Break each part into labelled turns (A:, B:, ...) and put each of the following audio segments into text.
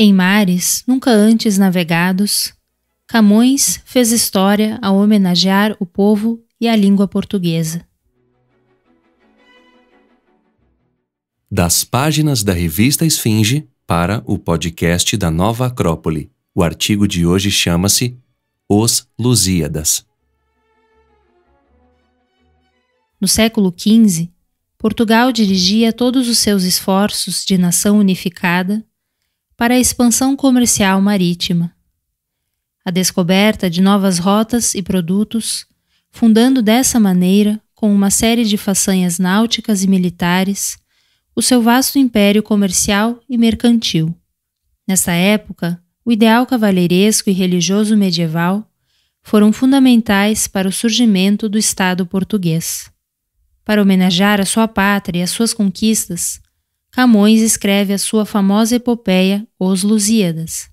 A: Em mares nunca antes navegados, Camões fez história ao homenagear o povo e a língua portuguesa. Das páginas da revista Esfinge para o podcast da Nova Acrópole. O artigo de hoje chama-se Os Lusíadas. No século XV, Portugal dirigia todos os seus esforços de nação unificada para a expansão comercial marítima. A descoberta de novas rotas e produtos, fundando dessa maneira, com uma série de façanhas náuticas e militares, o seu vasto império comercial e mercantil. Nessa época, o ideal cavalheiresco e religioso medieval foram fundamentais para o surgimento do Estado português. Para homenagear a sua pátria e as suas conquistas, Camões escreve a sua famosa epopeia Os Lusíadas,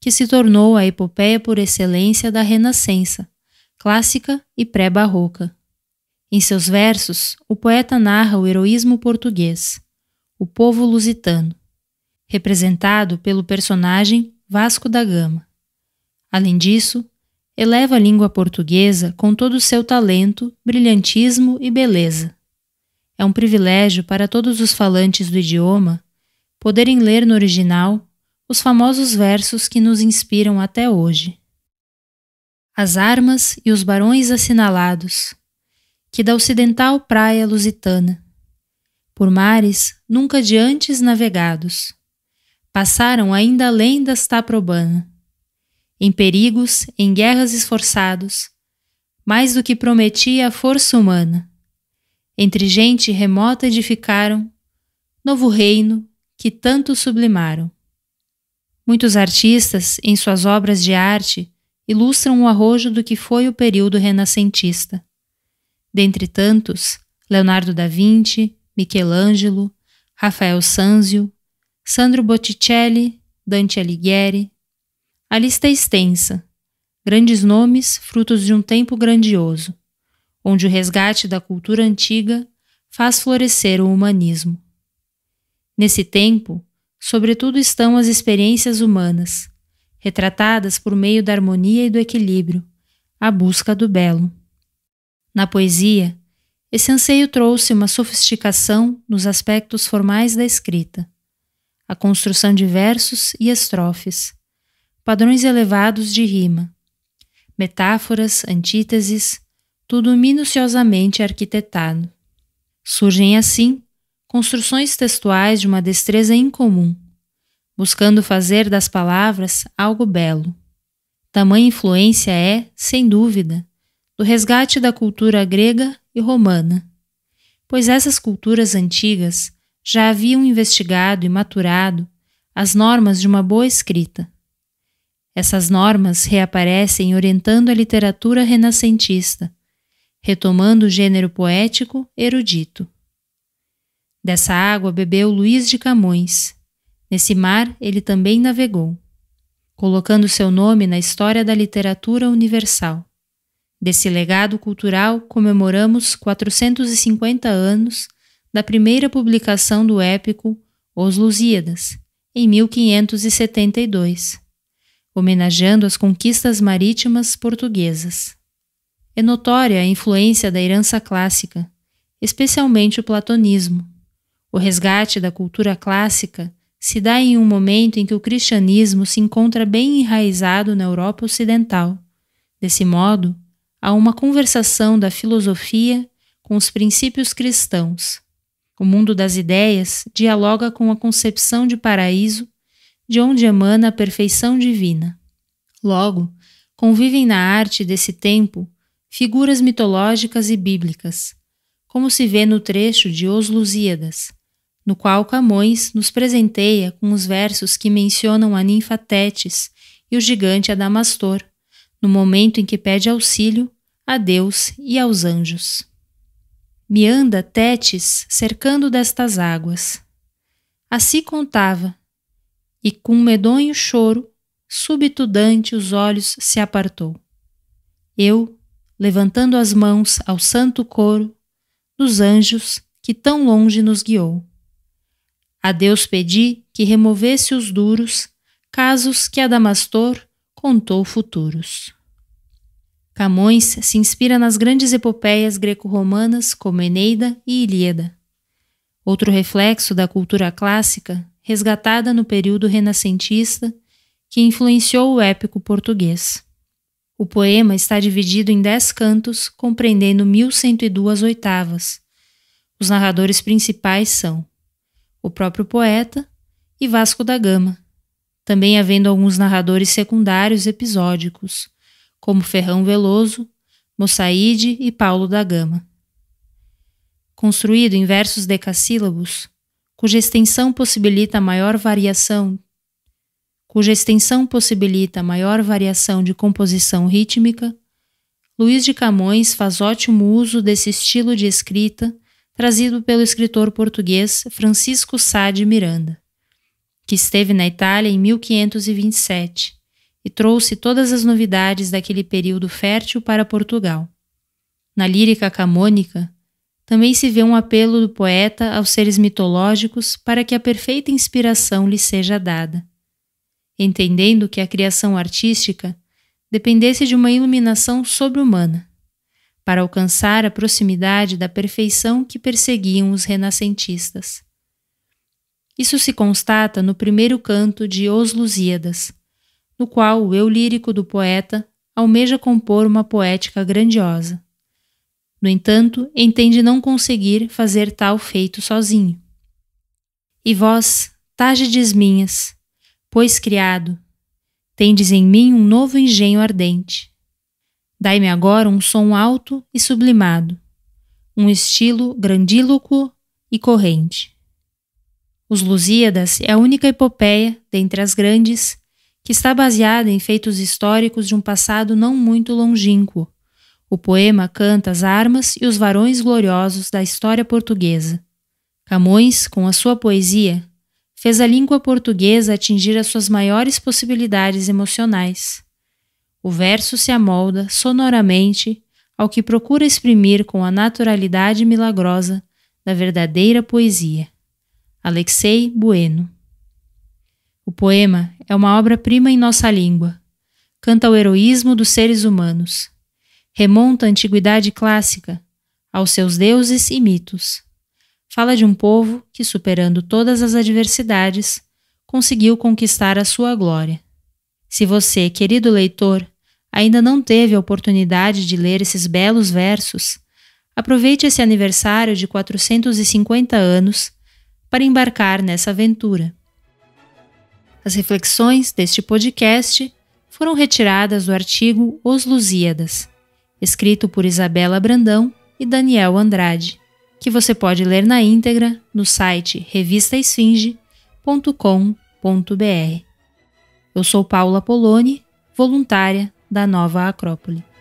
A: que se tornou a epopeia por excelência da Renascença, clássica e pré-barroca. Em seus versos, o poeta narra o heroísmo português, o povo lusitano, representado pelo personagem Vasco da Gama. Além disso, eleva a língua portuguesa com todo o seu talento, brilhantismo e beleza. É um privilégio para todos os falantes do idioma poderem ler no original os famosos versos que nos inspiram até hoje. As armas e os barões assinalados, que da ocidental praia lusitana, por mares nunca de antes navegados, passaram ainda além da Staprobana em perigos, em guerras esforçados, mais do que prometia a força humana. Entre gente remota edificaram novo reino que tanto sublimaram. Muitos artistas, em suas obras de arte, ilustram o arrojo do que foi o período renascentista. Dentre tantos, Leonardo da Vinci, Michelangelo, Rafael Sanzio, Sandro Botticelli, Dante Alighieri, a lista é extensa. Grandes nomes, frutos de um tempo grandioso, onde o resgate da cultura antiga faz florescer o humanismo. Nesse tempo, sobretudo estão as experiências humanas, retratadas por meio da harmonia e do equilíbrio, a busca do belo. Na poesia, esse anseio trouxe uma sofisticação nos aspectos formais da escrita, a construção de versos e estrofes, padrões elevados de rima, metáforas, antíteses, tudo minuciosamente arquitetado. Surgem assim construções textuais de uma destreza incomum, buscando fazer das palavras algo belo. Tamanha influência é, sem dúvida, do resgate da cultura grega e romana, pois essas culturas antigas já haviam investigado e maturado as normas de uma boa escrita. Essas normas reaparecem orientando a literatura renascentista, retomando o gênero poético erudito. Dessa água bebeu Luís de Camões. Nesse mar ele também navegou, colocando seu nome na história da literatura universal. Desse legado cultural comemoramos 450 anos da primeira publicação do épico Os Lusíadas, em 1572 homenageando as conquistas marítimas portuguesas. É notória a influência da herança clássica, especialmente o platonismo. O resgate da cultura clássica se dá em um momento em que o cristianismo se encontra bem enraizado na Europa Ocidental. Desse modo, há uma conversação da filosofia com os princípios cristãos. O mundo das ideias dialoga com a concepção de paraíso de onde emana a perfeição divina. Logo, convivem na arte desse tempo figuras mitológicas e bíblicas, como se vê no trecho de Os Lusíadas, no qual Camões nos presenteia com os versos que mencionam a ninfa Tétis e o gigante Adamastor, no momento em que pede auxílio a Deus e aos anjos. Me anda Tétis cercando destas águas. Assim contava, e com um medonho choro, súbito Dante os olhos se apartou. Eu, levantando as mãos ao santo coro dos anjos que tão longe nos guiou. A Deus pedi que removesse os duros casos que Adamastor contou futuros. Camões se inspira nas grandes epopeias greco-romanas como Eneida e Ilíada. Outro reflexo da cultura clássica resgatada no período renascentista, que influenciou o épico português. O poema está dividido em dez cantos, compreendendo 1102 oitavas. Os narradores principais são o próprio poeta e Vasco da Gama, também havendo alguns narradores secundários episódicos, como Ferrão Veloso, Mossaide e Paulo da Gama. Construído em versos decassílabos, cuja extensão possibilita maior variação cuja extensão possibilita maior variação de composição rítmica, Luiz de Camões faz ótimo uso desse estilo de escrita trazido pelo escritor português Francisco Sá de Miranda, que esteve na Itália em 1527 e trouxe todas as novidades daquele período fértil para Portugal. Na lírica camônica, também se vê um apelo do poeta aos seres mitológicos para que a perfeita inspiração lhe seja dada. Entendendo que a criação artística dependesse de uma iluminação sobre-humana, para alcançar a proximidade da perfeição que perseguiam os renascentistas. Isso se constata no primeiro canto de Os Lusíadas, no qual o eu lírico do poeta almeja compor uma poética grandiosa. No entanto, entende não conseguir fazer tal feito sozinho. E vós, tágides minhas, pois criado, tendes em mim um novo engenho ardente. Dai-me agora um som alto e sublimado, um estilo grandíloco e corrente. Os Lusíadas é a única epopeia, dentre as grandes, que está baseada em feitos históricos de um passado não muito longínquo, o poema canta as armas e os varões gloriosos da história portuguesa. Camões, com a sua poesia, fez a língua portuguesa atingir as suas maiores possibilidades emocionais. O verso se amolda sonoramente ao que procura exprimir com a naturalidade milagrosa da verdadeira poesia. Alexei Bueno. O poema é uma obra-prima em nossa língua. Canta o heroísmo dos seres humanos, Remonta à antiguidade clássica, aos seus deuses e mitos. Fala de um povo que, superando todas as adversidades, conseguiu conquistar a sua glória. Se você, querido leitor, ainda não teve a oportunidade de ler esses belos versos, aproveite esse aniversário de 450 anos para embarcar nessa aventura. As reflexões deste podcast foram retiradas do artigo Os Lusíadas, escrito por Isabela Brandão e Daniel Andrade, que você pode ler na íntegra no site revistaesfinge.com.br. Eu sou Paula Poloni, voluntária da Nova Acrópole.